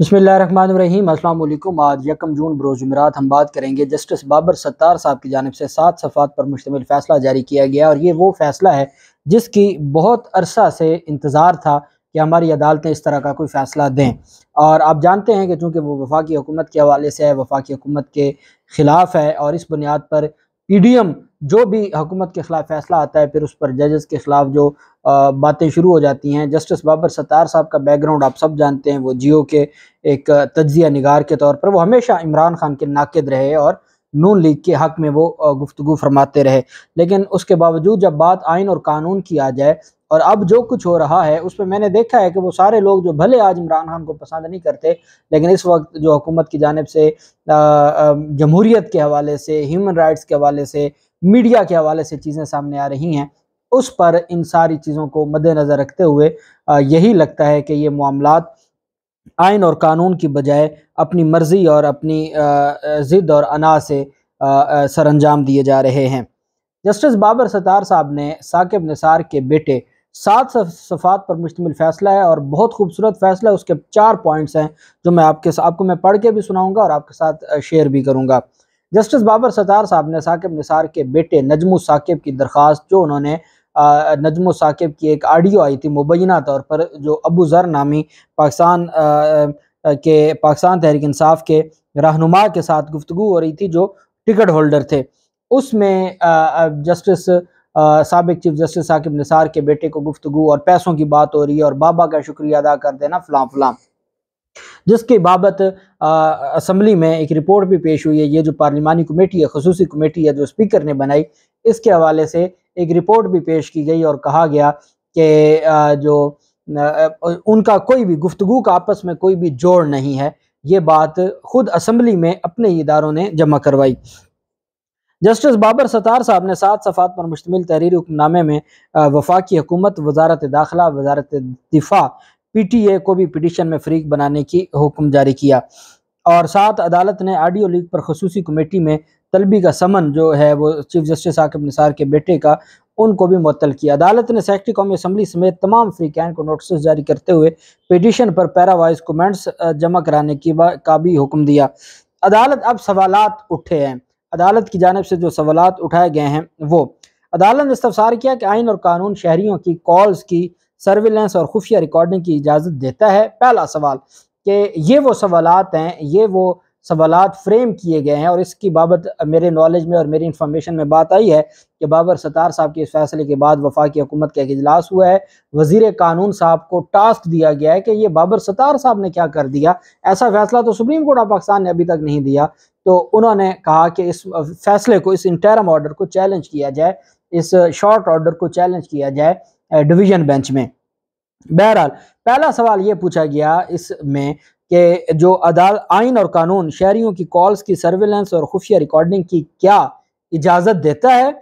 बसमीम अल्लाम आज यकम जून बरोज़ हम बात करेंगे जस्टिस बाबर सत्तार साहब की जानब से सात सफ़ात पर मुश्तमिल फ़ैसला जारी किया गया और ये वो फ़ैसला है जिसकी बहुत अरसा से इंतज़ार था कि हमारी अदालतें इस तरह का कोई फ़ैसला दें और आप जानते हैं कि चूँकि वो वफाकी हुकूमत के हवाले से है वफाकी हुकूमत के ख़िलाफ़ है और इस बुनियाद पर पी डी एम जो भी हुकूमत के ख़िलाफ़ फैसला आता है फिर उस पर जजेस के ख़िलाफ़ जो बातें शुरू हो जाती हैं जस्टिस बाबर सत्तार साहब का बैकग्राउंड आप सब जानते हैं वो जियो के एक तजिया निगार के तौर पर वो हमेशा इमरान खान के नाकद रहे और नून लीग के हक़ में वो गुफ्तु फरमाते रहे लेकिन उसके बावजूद जब बात आइन और कानून की आ जाए और अब जो कुछ हो रहा है उस पर मैंने देखा है कि वो सारे लोग जो भले आज इमरान खान को पसंद नहीं करते लेकिन इस वक्त जो हुकूमत की जानब से जमहूरीत के हवाले से ह्यूमन राइट्स के हवाले से मीडिया के हवाले से चीज़ें सामने आ रही हैं उस पर इन सारी चीज़ों को मद्देनज़र रखते हुए यही लगता है कि ये मामला आयन और कानून की बजाय अपनी मर्ज़ी और अपनी ज़िद और अना से सरंजाम दिए जा रहे हैं जस्टिस बाबर सतार साहब ने साकिब निसार के बेटे सात सफ़ात पर मुश्तमिल फ़ैसला है और बहुत खूबसूरत फ़ैसला है उसके चार पॉइंट्स हैं जो मैं आपके आपको मैं पढ़ के भी सुनाऊंगा और आपके साथ शेयर भी करूंगा जस्टिस बाबर सतार साहब ने साकिब निसार के बेटे नजमू साकिब की दरख्वास्त जो उन्होंने नजमो साकिब की एक आडियो आई थी मुबैना तौर पर जो अबू ज़र नामी पाकिस्तान के पाकिस्तान तहरीक इंसाफ के रहनुमा के साथ गुफ्तु हो रही थी जो टिकट होल्डर थे उसमें जस्टिस सबक चीफ जस्टिस साकिब निसार के बेटे को गुफ्तु और पैसों की बात हो रही है और बाबा का शुक्रिया अदा कर देना फलाम फ़लाँ जिसके बाबत असम्बली में एक रिपोर्ट भी पेश हुई है ये जो पार्लिमानी कमेटी है खसूस कमेटी है जो स्पीकर ने बनाई इसके हवाले से एक रिपोर्ट भी पेश की गई और कहा गया कि जो उनका कोई भी गुफ्तु का आपस में कोई भी जोड़ नहीं है ये बात खुद असम्बली में अपने इदारों ने जमा करवाई जस्टिस बाबर सतार साहब ने सात सफ़ात पर मुश्तमिल तहरीर हुक्मनामे में वफाकी हुकूमत वजारत दाखिला वजारत दिफा पीटीए को भी पिटिशन में फ्रीक बनाने की हुक्म जारी किया और साथ अदालत ने आडियो लीक पर खसूसी कमेटी में तलबी का समन जो है वो चीफ जस्टिस आकिब निसार के बेटे का उनको भी मअतल किया अदालत ने सेक्टी कौमी असम्बली समेत तमाम फ्री कैन को नोटिस जारी करते हुए पिटिशन पर पैरावाइज कमेंट्स जमा कराने की का भी हुक्म दिया अदालत अब सवाल उठे हैं अदालत की जानब से जो सवाल उठाए गए हैं वो अदालत ने इस्तफसार किया कि आइन और कानून शहरीों की कॉल्स की सर्विलेंस और खुफिया रिकॉर्डिंग की इजाज़त देता है पहला सवाल कि ये वो सवालत हैं ये वो सवालत फ्रेम किए गए हैं और इसकी बाबत मेरे नॉलेज में और मेरी इन्फॉर्मेशन में बात आई है कि बाबर सतार साहब के इस फैसले के बाद वफाक हुकूमत का एक अजलास हुआ है वजीर कानून साहब को टास्क दिया गया है कि ये बाबर सतार साहब ने क्या कर दिया ऐसा फैसला तो सुप्रीम कोर्ट ऑफ पाकिस्तान ने अभी तक नहीं दिया तो उन्होंने कहा कि इस फैसले को इस इंटरम ऑर्डर को चैलेंज किया जाए इस शॉर्ट ऑर्डर को चैलेंज किया जाए डिवीजन बेंच में बहरहाल पहला सवाल ये पूछा गया इसमें कि जो अदालत आइन और कानून शहरियों की कॉल्स की सर्विलेंस और खुफिया रिकॉर्डिंग की क्या इजाज़त देता है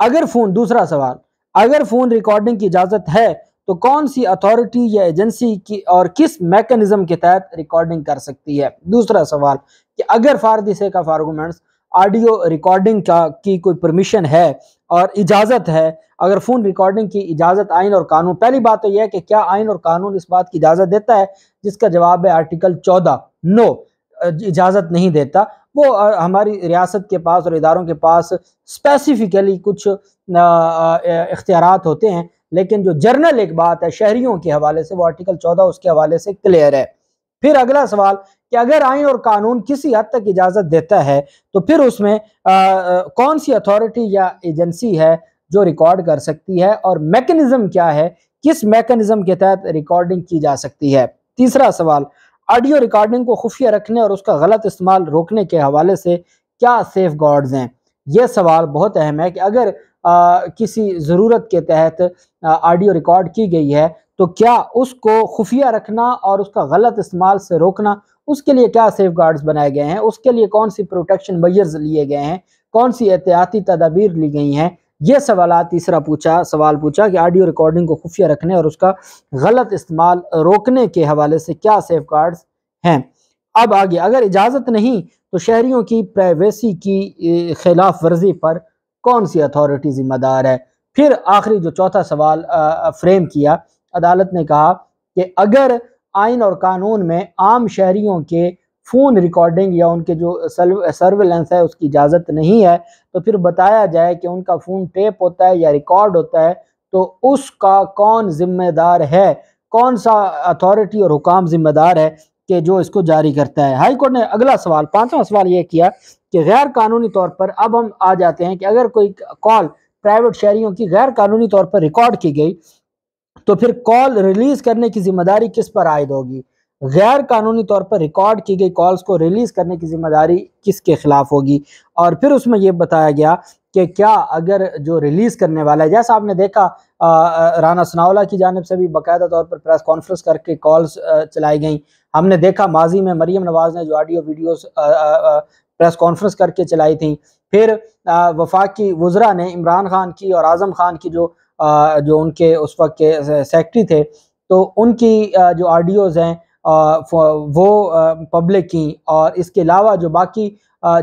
अगर फ़ोन दूसरा सवाल अगर फ़ोन रिकॉर्डिंग की इजाज़त है तो कौन सी अथॉरिटी या एजेंसी की और किस मैकेनिज़्म के तहत रिकॉर्डिंग कर सकती है दूसरा सवाल कि अगर से का फारगूमेंट्स ऑडियो रिकॉर्डिंग का की कोई परमिशन है और इजाज़त है अगर फ़ोन रिकॉर्डिंग की इजाज़त आइन और कानून पहली बात तो यह है कि क्या आइन और कानून इस बात की इजाज़त देता है जिसका जवाब है आर्टिकल चौदह नो इजाज़त नहीं देता वो हमारी रियासत के पास और इदारों के पास स्पेसिफिकली कुछ इख्तियार होते हैं लेकिन जो जर्नल एक बात है शहरीों के हवाले से वो आर्टिकल चौदह उसके हवाले से क्लियर है फिर अगला सवाल कि अगर आइन और कानून किसी हद तक इजाज़त देता है तो फिर उसमें आ, आ, कौन सी अथॉरिटी या एजेंसी है जो रिकॉर्ड कर सकती है और मैकेनिज्म क्या है किस मैकेनिज्म के तहत रिकॉर्डिंग की जा सकती है तीसरा सवाल ऑडियो रिकॉर्डिंग को खुफिया रखने और उसका गलत इस्तेमाल रोकने के हवाले से क्या सेफ गार्ड्स हैं यह सवाल बहुत अहम है कि अगर आ, किसी ज़रूरत के तहत ऑडियो रिकॉर्ड की गई है तो क्या उसको खुफिया रखना और उसका गलत इस्तेमाल से रोकना उसके लिए क्या सेफ गार्ड्स बनाए गए हैं उसके लिए कौन सी प्रोटेक्शन मैयर्स लिए गए हैं कौन सी एहतियाती तदाबीर ली गई हैं ये सवाल तीसरा पूछा सवाल पूछा कि ऑडियो रिकॉर्डिंग को खुफिया रखने और उसका गलत इस्तेमाल रोकने के हवाले से क्या सेफ गार्ड्स हैं अब आगे अगर इजाज़त नहीं तो शहरीों की प्राइवेसी की खिलाफ वर्जी पर कौन सी अथॉरिटी ज़िम्मेदार है फिर आखिरी जो चौथा सवाल आ, फ्रेम किया अदालत ने कहा कि अगर आइन और कानून में आम शहरीों के फ़ोन रिकॉर्डिंग या उनके जो सर्विलेंस है उसकी इजाज़त नहीं है तो फिर बताया जाए कि उनका फ़ोन टेप होता है या रिकॉर्ड होता है तो उसका कौन ज़िम्मेदार है कौन सा अथॉरिटी और हुकाम ज़िम्मेदार है कि जो इसको जारी करता है हाई कोर्ट ने अगला सवाल पांचवा सवाल ये किया कि गैर कानूनी तौर पर अब हम आ जाते हैं कि अगर कोई कॉल प्राइवेट शहरीों की गैर कानूनी तौर पर रिकॉर्ड की गई तो फिर कॉल रिलीज करने की जिम्मेदारी किस पर आयद होगी गैर कानूनी तौर पर रिकॉर्ड की गई कॉल्स को रिलीज करने की जिम्मेदारी किसके खिलाफ होगी और फिर उसमें यह बताया गया कि क्या अगर जो रिलीज़ करने वाला है जैसा आपने देखा राणा राना सनावला की जानब से भी बाकायदा तौर पर प्रेस कॉन्फ्रेंस करके कॉल्स चलाई गई हमने देखा माजी में मरियम नवाज ने जो ऑडियो वीडियो प्रेस कॉन्फ्रेंस करके चलाई थी फिर वफाक की ने इमरान खान की और आज़म खान की जो जो उनके उस वक्त के सेक्रेटरी थे तो उनकी जो आडियोज़ हैं वो पब्लिक की और इसके अलावा जो बाकी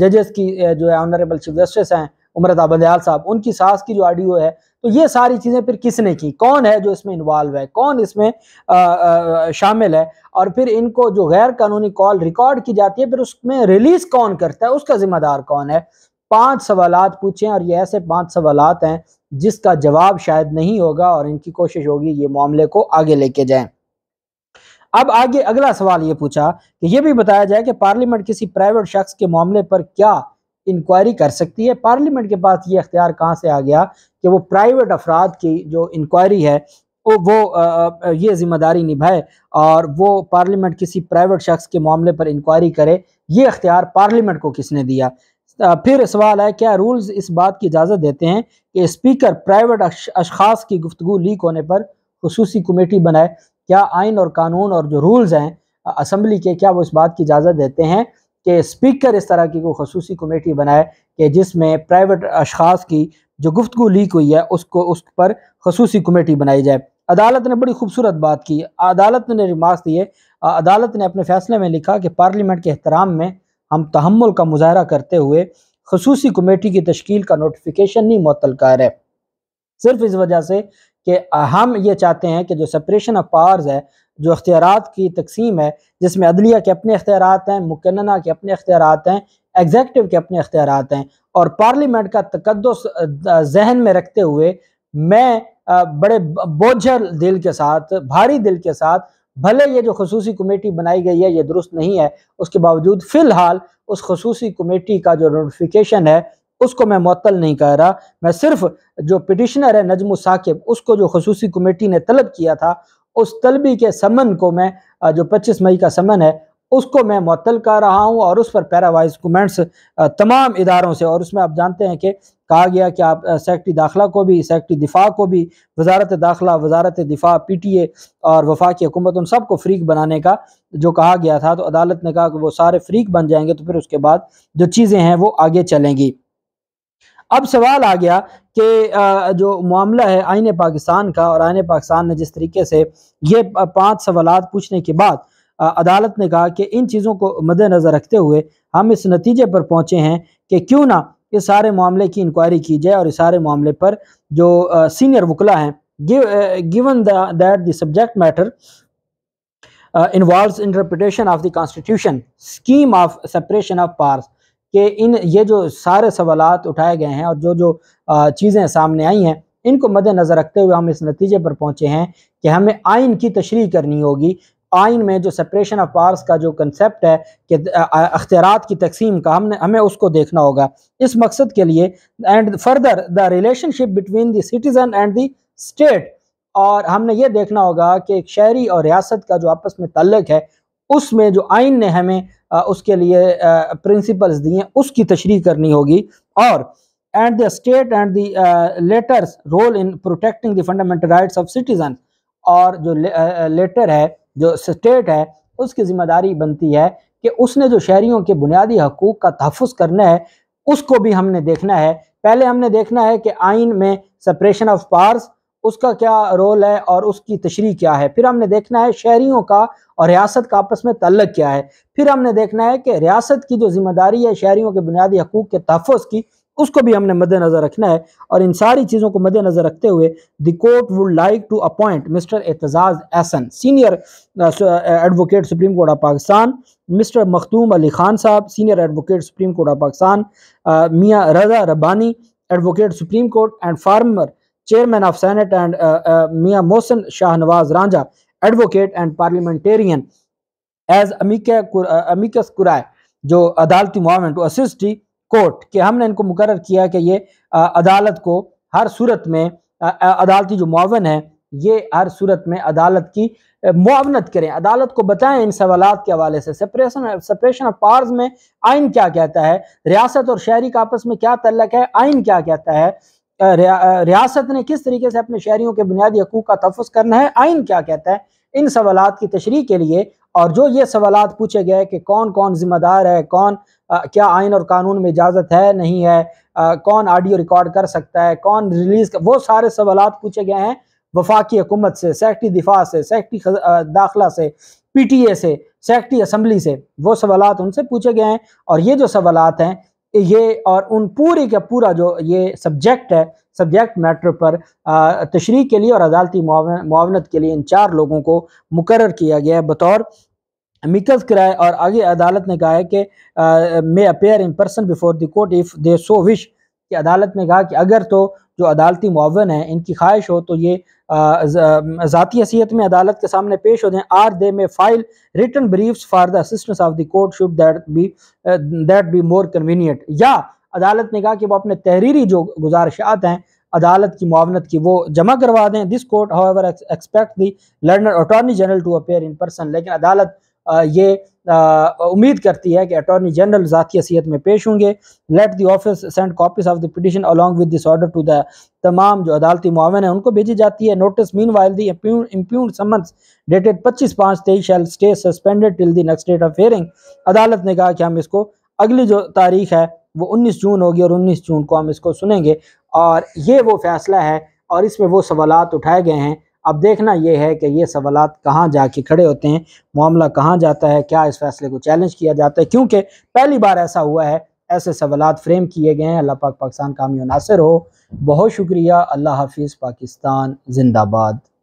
जजेस की जो है ऑनरेबल चीफ जस्टिस हैं उमरत बंदयाल साहब उनकी सास की जो ऑडियो है तो ये सारी चीज़ें फिर किसने की कौन है जो इसमें इन्वॉल्व है कौन इसमें आ, आ, शामिल है और फिर इनको जो गैर कानूनी कॉल रिकॉर्ड की जाती है फिर उसमें रिलीज़ कौन करता है उसका ज़िम्मेदार कौन है पांच सवाल पूछें और ये ऐसे पांच सवाल हैं जिसका जवाब शायद नहीं होगा और इनकी कोशिश होगी ये मामले को आगे लेके जाएं अब आगे अगला सवाल ये पूछा कि ये भी बताया जाए कि पार्लियामेंट किसी प्राइवेट शख्स के मामले पर क्या इंक्वायरी कर सकती है पार्लियामेंट के पास ये अख्तियार कहाँ से आ गया कि वो प्राइवेट अफराद की जो इंक्वायरी है वो वो ये जिम्मेदारी निभाए और वो पार्लियामेंट किसी प्राइवेट शख्स के मामले पर इंक्वायरी करे ये अख्तियार पार्लियामेंट को किसने दिया फिर सवाल है क्या रूल्स इस बात की इजाज़त देते हैं कि स्पीकर प्राइवेट अशखास की गुफ्तु लीक होने पर खसूसी कमेटी बनाए क्या आइन और कानून और जो रूल्स हैं असम्बली के क्या वो इस बात की इजाज़त देते हैं कि स्पीकर इस तरह की कोई खसूसी कमेटी बनाए कि जिसमें प्राइवेट अशखास की जो गुफ्तु लीक हुई है उसको उस पर खसूसी कमेटी बनाई जाए अदालत ने बड़ी खूबसूरत बात की अदालत ने रिमार्क दिए अदालत ने अपने फैसले में लिखा कि पार्लियामेंट के अहतराम में हम तहमुल का मुजाहरा करते हुए खसूसी कमेटी की तश्ल का नोटिफिकेशन नहीं मअतल कर है सिर्फ इस वजह से कि हम ये चाहते हैं कि जो सेपरेशन ऑफ पावर्स है जो अख्तियार की तकसीम है जिसमें अदलिया के अपने अख्तियार हैं मुकन्ना के अपने अख्तियार हैं एग्जेक्टिव के अपने अख्तियार हैं और पार्लियामेंट का तकदस जहन में रखते हुए मैं बड़े बोझल दिल के साथ भारी दिल के साथ भले ये जो खसूस कमेटी बनाई गई है ये दुरुस्त नहीं है उसके बावजूद फ़िलहाल उस खसूस कमेटी का जो नोटिफिकेशन है उसको मैं मअतल नहीं कह रहा मैं सिर्फ जो पिटिशनर है नजमु साकिब उसको जो खसूसी कमेटी ने तलब किया था उस तलबी के समन को मैं जो 25 मई का समन है उसको मैं मअतल कर रहा हूँ और उस पर पैरावाइज कमेंट्स तमाम इदारों से और उसमें आप जानते हैं कि कहा गया कि आप सेक्रटरी दाखिला को भी सेक्रटरी दिफा को भी वजारत दाखिला वजारत दिफा पी टी ए और वफाकी हुकूमत उन सबको फ्रीक बनाने का जो कहा गया था तो अदालत ने कहा कि वो सारे फ्रीक बन जाएंगे तो फिर उसके बाद जो चीज़ें हैं वो आगे चलेंगी अब सवाल आ गया कि जो मामला है आइन पाकिस्तान का और आइन पाकिस्तान ने जिस तरीके से ये पांच सवाल पूछने के बाद अदालत ने कहा कि इन चीज़ों को मद्दनज़र रखते हुए हम इस नतीजे पर पहुंचे हैं कि क्यों ना इस सारे मामले की इंक्वायरी की जाए और इस सारे मामले पर जो सीनियर वकला हैं given that the subject matter involve uh, of the constitution scheme of separation of powers के इन ये जो सारे सवाल उठाए गए हैं और जो जो चीज़ें सामने आई हैं इनको मद्देनज़र रखते हुए हम इस नतीजे पर पहुंचे हैं कि हमें आइन की तशरी करनी होगी आइन में जो सेपरेशन ऑफ पावर्स का जो कंसेप्ट है कि अख्तियारत की तकसीम का हमने हमें उसको देखना होगा इस मकसद के लिए and further the relationship between the citizen and the state और हमने ये देखना होगा कि एक शहरी और रियासत का जो आपस में तल्लक है उसमें जो आइन ने हमें आ, उसके लिए प्रिंसिपल्स दिए हैं उसकी तशरी करनी होगी और and the state and the latter's role in protecting the fundamental rights of citizen और जो लेटर है जो स्टेट है उसकी ज़िम्मेदारी बनती है कि उसने जो शहरीों के बुनियादी हकूक़ का तहफ़ करना है उसको भी हमने देखना है पहले हमने देखना है कि आइन में सेपरेशन ऑफ पार्स उसका क्या रोल है और उसकी तशरी क्या है फिर हमने देखना है शहरीों का और रियासत का आपस में तल्लक क्या है फिर हमने देखना है कि रियासत की जो जिम्मेदारी है शहरीों के बुनियादी हकूक़ के तहफ़ की उसको भी हमने मद्देनज़र रखना है और इन सारी चीज़ों को मद्देनज़र रखते हुए the court would like to appoint mister Aitzaz Ahsan senior advocate Supreme Court of Pakistan mister Makhdoom Ali Khan Sahab senior advocate Supreme Court of Pakistan Mian Raza Rabbani advocate Supreme Court and former chairman of Senate and Mian Mohsin Shahnawaz Ranjha advocate and parliamentarian as amicus curiae जो अदालती मुआवन to assist court कि हमने इनको मुकर किया कि ये अदालत को हर सूरत में अदालती जो मावन है ये हर सूरत में अदालत की मुआवनत करें अदालत को बताएं इन सवाल के हवाले से सेपरेशन सेपरेशन ऑफ पावर्स में आइन क्या कहता है रियासत और शहरी का आपस में क्या तल्लक है आइन क्या कहता है रियासत ने किस तरीके से अपने शहरीों के बुनियादी हकूक का तहफ़ करना है आइन क्या कहता है इन सवाल की तशरी के लिए और जो ये सवाल पूछे गए कि कौन कौन जिम्मेदार है कौन क्या आयन और कानून में इजाज़त है नहीं है आ, कौन ऑडियो रिकॉर्ड कर सकता है कौन रिलीज़ कर वो सारे सवाल पूछे गए हैं वफाकी हुकूमत से सेक्टरी दिफा से सेक्टरी दाखिला से पी टी ए से सेक्टरी असम्बली से वो सवाल उनसे पूछे गए हैं और ये जो सवाल हैं ये और उन पूरी का पूरा जो ये सब्जेक्ट है सब्जेक्ट मैटर पर तशरी के लिए और अदालती मुआवनत के लिए इन चार लोगों को मुकर किया गया है बतौर अमिकस कराए और आगे अदालत ने कहा है कि may appear in person before the court if they so wish कि अदालत ने कहा कि अगर तो जो अदालती मुआवन है इनकी ख्वाहिश हो तो ये ज़ाती हैसीत में अदालत के सामने पेश हो जाएँ or they may file written briefs for the assistance of the court should that be that be more convenient या अदालत ने कहा कि वो अपने तहरीरी जो गुजारिशात हैं अदालत की मुआवनत की वो जमा करवा दें this court however expect the learned attorney general to appear in person लेकिन अदालत ये उम्मीद करती है कि अटॉर्नी जनरल जतीी हसीियत में पेश होंगे let the office send copies of the petition along with this order to the तमाम जो अदालती मुआवन है उनको भेजी जाती है notice meanwhile the summons dated पच्चीस पाँच तेईस shall stay suspended till the next date of hearing अदालत ने कहा कि हम इसको अगली जो तारीख है वो उन्नीस जून होगी और उन्नीस जून को हम इसको सुनेंगे और ये वो फैसला है और इसमें वो सवालत उठाए गए हैं अब देखना यह है कि ये सवाल कहाँ जाके खड़े होते हैं मामला कहाँ जाता है क्या इस फैसले को चैलेंज किया जाता है क्योंकि पहली बार ऐसा हुआ है ऐसे सवाल फ्रेम किए गए हैं अल्लाह पाक पाकिस्तान कामी हो बहुत शुक्रिया अल्लाह हाफिज़ पाकिस्तान जिंदाबाद